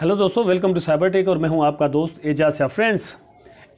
hello दोस्तों welcome to cyber tech और मैं हूं आपका दोस्त एजाज या फ्रेंड्स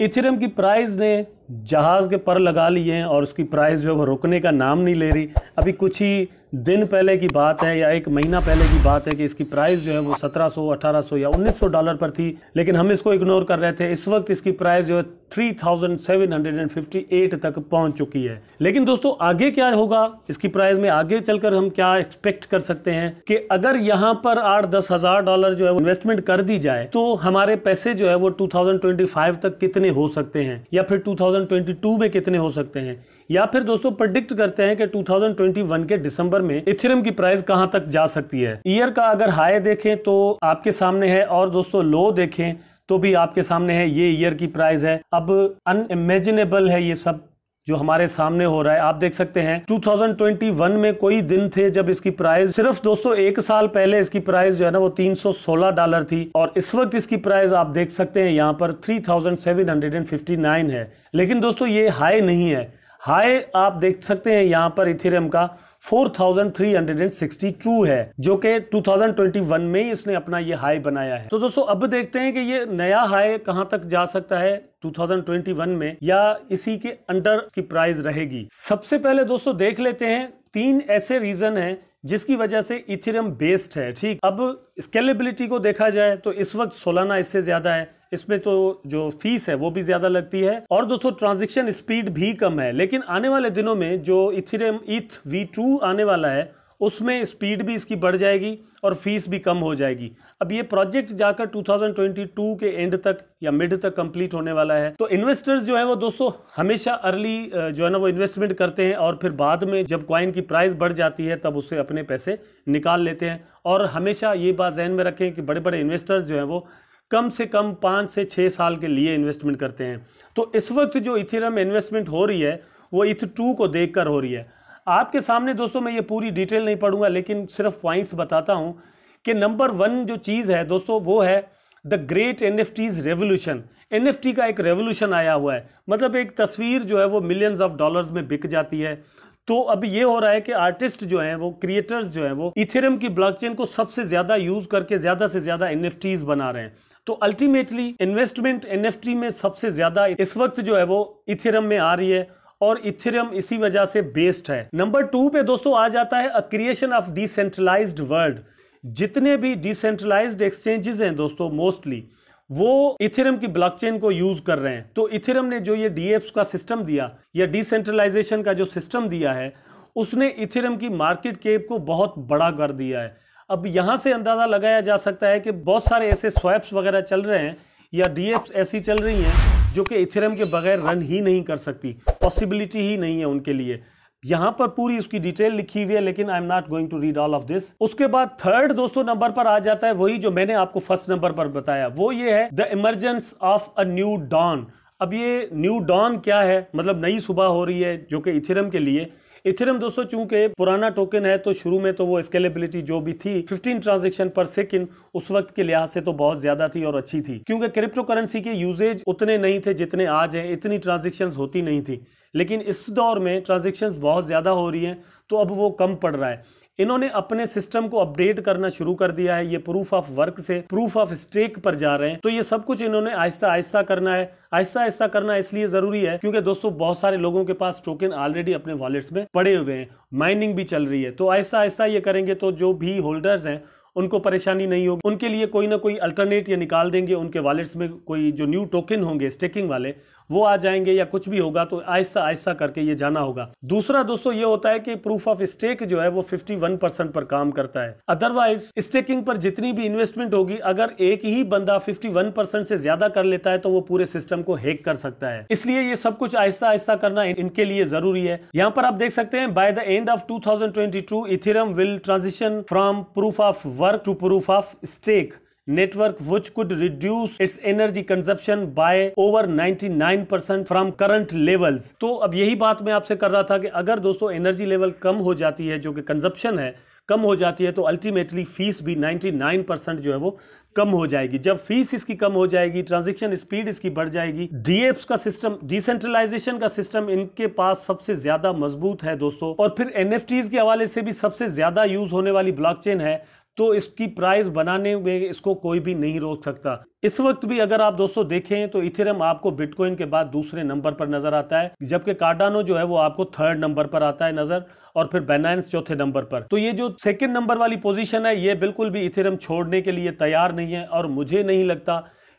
इथेरियम की प्राइस ने जहाज़ के पर लगा लिए हैं और उसकी प्राइस जो है वो रुकने का नाम नहीं ले रही अभी कुछ ही दिन पहले की बात है या एक महीना पहले की बात है कि इसकी प्राइस जो है वो 1700, 1800 या 1900 डॉलर पर थी लेकिन हम इसको इग्नोर कर रहे थे इस वक्त इसकी प्राइस जो है 3758 तक पहुंच चुकी है लेकिन दोस्तों आगे क्या होगा इसकी प्राइस में आगे चलकर हम क्या एक्सपेक्ट कर सकते हैं कि अगर यहाँ पर आठ दस हजार डॉलर जो है इन्वेस्टमेंट कर दी जाए तो हमारे पैसे जो है वो टू तक कितने हो सकते हैं या फिर टू 2022 में कितने हो सकते हैं या फिर दोस्तों प्रडिक्ट करते हैं कि 2021 के दिसंबर में इथेरियम की प्राइस कहां तक जा सकती है ईयर का अगर हाई देखें तो आपके सामने है और दोस्तों लो देखें तो भी आपके सामने है ये ईयर की प्राइस है अब अनइमेजिनेबल है ये सब जो हमारे सामने हो रहा है आप देख सकते हैं 2021 में कोई दिन थे जब इसकी प्राइस सिर्फ दोस्तों एक साल पहले इसकी प्राइस जो है ना वो 316 डॉलर थी और इस वक्त इसकी प्राइस आप देख सकते हैं यहाँ पर 3759 है लेकिन दोस्तों ये हाई नहीं है हाई आप देख सकते हैं यहाँ पर इथेरियम का 4,362 है जो कि 2021 में ही इसने अपना ये हाई बनाया है तो दोस्तों अब देखते हैं कि ये नया हाई कहाँ तक जा सकता है 2021 में या इसी के अंडर की प्राइस रहेगी सबसे पहले दोस्तों देख लेते हैं तीन ऐसे रीजन हैं जिसकी वजह से इथेरियम बेस्ड है ठीक अब स्केलेबिलिटी को देखा जाए तो इस वक्त सोलाना इससे ज़्यादा है इसमें तो जो फीस है वो भी ज़्यादा लगती है और दोस्तों ट्रांजेक्शन स्पीड भी कम है लेकिन आने वाले दिनों में जो इथेरियम इथ वी आने वाला है उसमें स्पीड भी इसकी बढ़ जाएगी और फीस भी कम हो जाएगी अब ये प्रोजेक्ट जाकर 2022 के एंड तक या मिड तक कंप्लीट होने वाला है तो इन्वेस्टर्स जो है वो दोस्तों हमेशा अर्ली जो है ना वो इन्वेस्टमेंट करते हैं और फिर बाद में जब कॉइन की प्राइस बढ़ जाती है तब उससे अपने पैसे निकाल लेते हैं और हमेशा ये बात जहन में रखें कि बड़े बड़े इन्वेस्टर्स जो हैं वो कम से कम पाँच से छः साल के लिए इन्वेस्टमेंट करते हैं तो इस वक्त जो इथिरम इन्वेस्टमेंट हो रही है वो इथ टू को देख हो रही है आपके सामने दोस्तों मैं ये पूरी डिटेल नहीं पढ़ूंगा लेकिन सिर्फ पॉइंट्स बताता हूं कि नंबर वन जो चीज़ है दोस्तों वो है the great N F Ts revolution N F T का एक रेवोल्यूशन आया हुआ है मतलब एक तस्वीर जो है वो मिलियंस ऑफ डॉलर्स में बिक जाती है तो अब ये हो रहा है कि आर्टिस्ट जो हैं वो क्रिएटर्स जो हैं वो इथेरियम की ब्लॉकचेन को सबसे ज़्यादा यूज़ करके ज़्यादा से ज़्यादा एन बना रहे हैं तो अल्टीमेटली इन्वेस्टमेंट एन में सबसे ज़्यादा इस वक्त जो है वो इथेरियम में आ रही है और इथेरियम इसी वजह से बेस्ड है नंबर टू पे दोस्तों आ जाता है क्रिएशन ऑफ डिसेंट्रलाइज्ड वर्ल्ड जितने भी डिसेंट्रलाइज्ड एक्सचेंजेस हैं दोस्तों मोस्टली वो इथेरियम की ब्लॉकचेन को यूज कर रहे हैं तो इथेरियम ने जो ये डीएफ का सिस्टम दिया या डिसेंट्रलाइजेशन का जो सिस्टम दिया है उसने इथेरियम की मार्केट केप को बहुत बड़ा कर दिया है अब यहां से अंदाजा लगाया जा सकता है कि बहुत सारे ऐसे स्वैप्स वगैरह चल रहे हैं या डी ऐसी चल रही हैं जो कि इथेरम के बगैर रन ही नहीं कर सकती पॉसिबिलिटी ही नहीं है उनके लिए यहां पर पूरी उसकी डिटेल लिखी हुई है लेकिन I am not going to read all of this उसके बाद थर्ड दोस्तों नंबर पर आ जाता है वही जो मैंने आपको फर्स्ट नंबर पर बताया वो ये है the emergence of a new dawn अब ये न्यू डॉन क्या है मतलब नई सुबह हो रही है जो कि इथिरम के लिए इथेरियम दोस्तों चूंकि पुराना टोकन है तो शुरू में तो वो स्केलेबिलिटी जो भी थी 15 ट्रांजेक्शन पर सेकंड उस वक्त के लिहाज से तो बहुत ज्यादा थी और अच्छी थी क्योंकि क्रिप्टो करेंसी के यूजेज उतने नहीं थे जितने आज हैं इतनी ट्रांजेक्शन होती नहीं थी लेकिन इस दौर में ट्रांजेक्शन बहुत ज़्यादा हो रही है तो अब वो कम पड़ रहा है इन्होंने अपने सिस्टम को अपडेट करना शुरू कर दिया है ये प्रूफ ऑफ वर्क से प्रूफ ऑफ स्टेक पर जा रहे हैं तो ये सब कुछ इन्होंने आहिस्ता आहिस्ता करना है आहिस्ता आहिस्ता करना इसलिए जरूरी है क्योंकि दोस्तों बहुत सारे लोगों के पास टोकन ऑलरेडी अपने वॉलेट्स में पड़े हुए हैं माइनिंग भी चल रही है तो आहिस्ता आहिस्ता ये करेंगे तो जो भी होल्डर्स हैं उनको परेशानी नहीं होगी उनके लिए कोई ना कोई अल्टरनेट ये निकाल देंगे उनके वॉलेट्स में कोई जो न्यू टोकन होंगे स्टेकिंग वाले वो आ जाएंगे या कुछ भी होगा तो ऐसा ऐसा करके ये जाना होगा दूसरा दोस्तों ये होता है कि प्रूफ ऑफ स्टेक जो है वो 51 परसेंट पर काम करता है अदरवाइज स्टेकिंग पर जितनी भी इन्वेस्टमेंट होगी अगर एक ही बंदा 51 परसेंट से ज्यादा कर लेता है तो वो पूरे सिस्टम को हैक कर सकता है इसलिए ये सब कुछ आहिस्ता आहिस्ता करना इनके लिए जरूरी है यहाँ पर आप देख सकते हैं by the end of 2022 Ethereum will transition from proof of work to proof of stake network which could reduce its energy consumption by over 99% from current levels तो अब यही बात मैं आपसे कर रहा था कि अगर दोस्तों एनर्जी लेवल कम हो जाती है जो कि कंजप्शन है कम हो जाती है तो अल्टीमेटली फीस भी 99 परसेंट जो है वो कम हो जाएगी जब फीस इसकी कम हो जाएगी ट्रांजेक्शन स्पीड इसकी बढ़ जाएगी डीएफ का सिस्टम डिसेंट्रलाइजेशन का सिस्टम इनके पास सबसे ज्यादा मजबूत है दोस्तों और फिर एनएफटीज के हवाले से भी सबसे ज्यादा यूज होने वाली ब्लॉकचेन है तो इसकी प्राइस बनाने में इसको कोई भी नहीं रोक सकता इस वक्त भी अगर आप दोस्तों देखें तो इथेरियम आपको बिटकॉइन के बाद दूसरे नंबर पर नजर आता है जबकि कार्डानो जो है वो आपको थर्ड नंबर पर आता है नजर और फिर बेनाइंस चौथे नंबर पर तो ये जो सेकेंड नंबर वाली पोजिशन है ये बिल्कुल भी इथेरियम छोड़ने के लिए तैयार नहीं है और मुझे नहीं लगता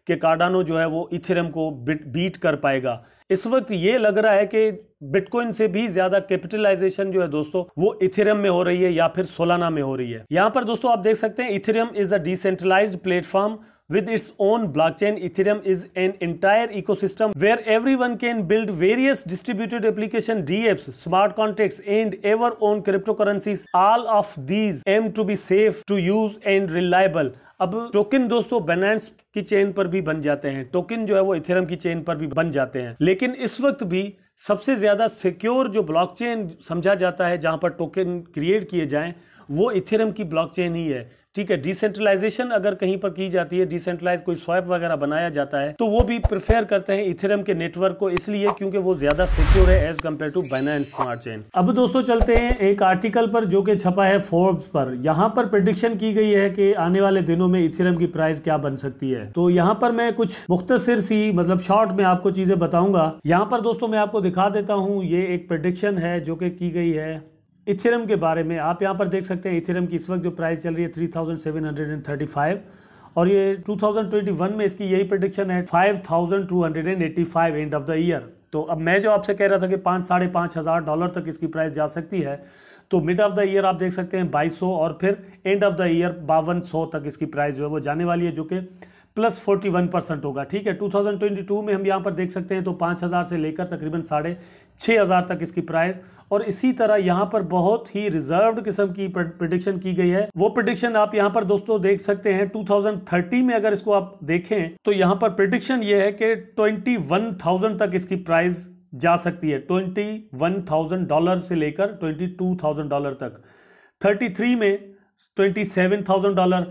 कि कार्डानो जो है वो इथेरियम को बीट कर पाएगा इस वक्त ये लग रहा है कि बिटकॉइन से भी ज्यादा कैपिटलाइजेशन जो है दोस्तों वो इथेरियम में हो रही है या फिर सोलाना में हो रही है यहां पर दोस्तों आप देख सकते हैं Ethereum is a decentralised platform with its own blockchain ethereum is an entire ecosystem where everyone can build various distributed application dapps smart contracts and ever own cryptocurrencies all of these aim to be safe to use and reliable अब token दोस्तों Binance की chain पर भी बन जाते हैं token जो है वो इथेरम की चेन पर भी बन जाते हैं लेकिन इस वक्त भी सबसे ज्यादा सिक्योर जो ब्लॉकचेन समझा जाता है जहां पर टोकन क्रिएट किए जाएं वो इथेरम की ब्लॉकचेन ही है ठीक है डिसेंट्रलाइजेशन अगर कहीं पर की जाती है डिसेंट्रलाइज कोई स्वैप वगैरह बनाया जाता है तो वो भी प्रिफेयर करते हैं इथेरम के नेटवर्क को इसलिए क्योंकि वो ज्यादा सिक्योर है as compared to Binance smart chain अब दोस्तों चलते हैं एक आर्टिकल पर जो कि छपा है फोर्ब्स पर यहाँ पर प्रडिक्शन की गई है कि आने वाले दिनों में इथेरम की प्राइस क्या बन सकती है तो यहाँ पर मैं कुछ मुख्तर सी मतलब शॉर्ट में आपको चीजें बताऊंगा यहाँ पर दोस्तों मैं आपको दिखा देता हूँ ये एक प्रडिक्शन है जो कि की गई है इथेरम के बारे में आप यहाँ पर देख सकते हैं इथेरम की इस वक्त जो प्राइस चल रही है three thousand seven hundred and thirty five और ये टू थाउजेंड ट्वेंटी वन में इसकी यही प्रोडिक्शन है five thousand two hundred and eighty five end of the year तो अब मैं जो आपसे कह रहा था कि पाँच साढ़े पाँच हज़ार डॉलर तक इसकी प्राइस जा सकती है तो मिड ऑफ द ईयर आप देख सकते हैं सौ और फिर एंड ऑफ द ईयर बावन तक इसकी प्राइस जो है वो जाने वाली है जो कि प्लस फोर्टी वन परसेंट होगा ठीक है टू थाउजेंड ट्वेंटी टू में हम यहाँ पर देख सकते हैं तो पाँच हज़ार से लेकर तकरीबन साढ़े छः हज़ार तक इसकी प्राइस और इसी तरह यहाँ पर बहुत ही रिजर्व किस्म की प्रिडिक्शन की गई है वो प्रिडिक्शन आप यहाँ पर दोस्तों देख सकते हैं टू थाउजेंड थर्टी में अगर इसको आप देखें तो यहाँ पर प्रिडिक्शन ये है कि ट्वेंटी वन थाउजेंड तक इसकी प्राइस जा सकती है ट्वेंटी वन थाउजेंड डॉलर से लेकर ट्वेंटी टू थाउजेंड डॉलर तक थर्टी थ्री में ट्वेंटी सेवन थाउजेंड डॉलर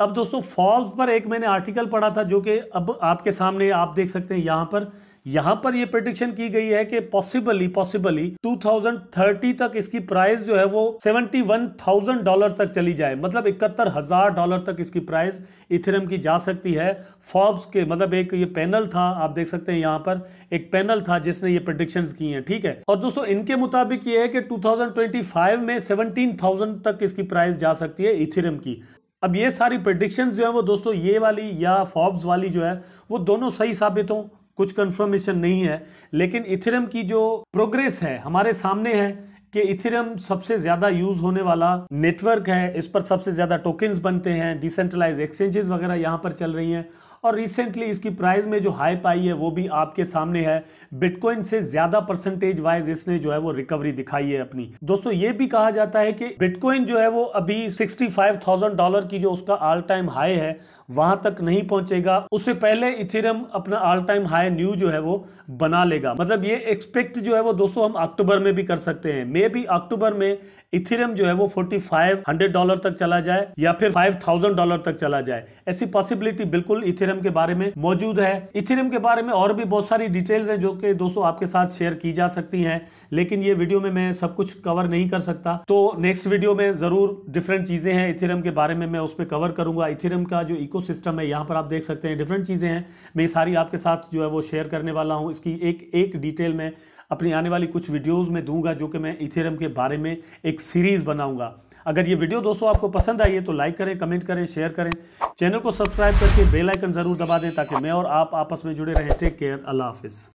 अब दोस्तों फॉल्स पर एक मैंने आर्टिकल पढ़ा था जो कि अब आपके सामने आप देख सकते हैं यहां पर यहां पर यह प्रोडिक्शन की गई है कि पॉसिबली पॉसिबली 2030 तक इसकी प्राइस जो है वो 71,000 डॉलर तक चली जाए मतलब इकहत्तर हजार डॉलर तक इसकी प्राइस इथेरियम की जा सकती है फॉर्ब्स के मतलब एक ये पैनल था आप देख सकते हैं यहाँ पर एक पैनल था जिसने ये प्रोडिक्शन की हैं ठीक है और दोस्तों इनके मुताबिक ये है कि टू में सेवनटीन तक इसकी प्राइस जा सकती है इथेरियम की अब ये सारी प्रडिक्शन जो है वो दोस्तों ये वाली या फॉब्स वाली जो है वो दोनों सही साबित हो कुछ कंफर्मेशन नहीं है लेकिन इथिरम की जो प्रोग्रेस है हमारे सामने है कि इथिरम सबसे ज्यादा यूज होने वाला नेटवर्क है इस पर सबसे ज्यादा टोकन्स बनते हैं डिसेंट्रलाइज एक्सचेंजेस वगैरह यहाँ पर चल रही हैं और रिसेंटली इसकी प्राइस में जो हाइप आई है वो भी आपके सामने है बिटकॉइन से ज्यादा परसेंटेज वाइज इसने जो है वो रिकवरी दिखाई है अपनी दोस्तों ये भी कहा जाता है कि बिटकॉइन जो है वो अभी 65,000 डॉलर की जो उसका ऑल टाइम हाई है वहां तक नहीं पहुंचेगा उससे पहले इथेरियम अपना ऑल टाइम हाई न्यू जो है वो बना लेगा मतलब ये एक्सपेक्ट जो है वो दोस्तों हम अक्टूबर में भी कर सकते हैं मे भी अक्टूबर में इथेरियम जो है वो 4500 डॉलर तक चला जाए या फिर 5000 डॉलर तक चला जाए ऐसी पॉसिबिलिटी बिल्कुल इथेरियम के बारे में मौजूद है इथेरियम के बारे में और भी बहुत सारी डिटेल्स हैं जो कि दोस्तों आपके साथ शेयर की जा सकती हैं लेकिन ये वीडियो में मैं सब कुछ कवर नहीं कर सकता तो नेक्स्ट वीडियो में जरूर डिफरेंट चीजें हैं इथेरियम के बारे में मैं उस पर कवर करूंगा इथेरियम का जो इको है यहाँ पर आप देख सकते हैं डिफरेंट चीजें हैं मैं सारी आपके साथ जो है वो शेयर करने वाला हूँ इसकी एक एक डिटेल में अपनी आने वाली कुछ वीडियोज़ में दूंगा जो कि मैं इथेरम के बारे में एक सीरीज़ बनाऊंगा अगर ये वीडियो दोस्तों आपको पसंद आई है तो लाइक करें कमेंट करें शेयर करें चैनल को सब्सक्राइब करके बेल आइकन ज़रूर दबा दें ताकि मैं और आप आपस में जुड़े रहें टेक केयर अल्लाह हाफिज़